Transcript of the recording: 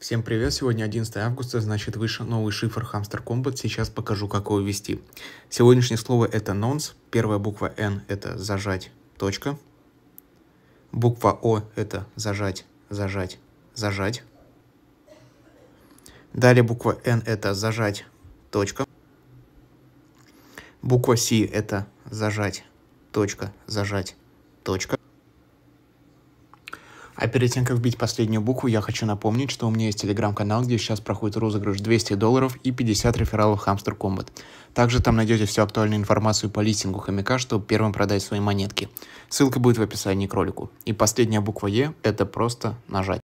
Всем привет, сегодня 11 августа, значит выше новый шифр Hamster Combat, сейчас покажу как его ввести. Сегодняшнее слово это нонс. первая буква N это зажать, точка. Буква О это зажать, зажать, зажать. Далее буква N это зажать, точка. Буква С это зажать, точка, зажать, точка. А перед тем, как вбить последнюю букву, я хочу напомнить, что у меня есть телеграм-канал, где сейчас проходит розыгрыш 200 долларов и 50 рефералов Hamster Combat. Также там найдете всю актуальную информацию по листингу хомяка, чтобы первым продать свои монетки. Ссылка будет в описании к ролику. И последняя буква Е – это просто нажать.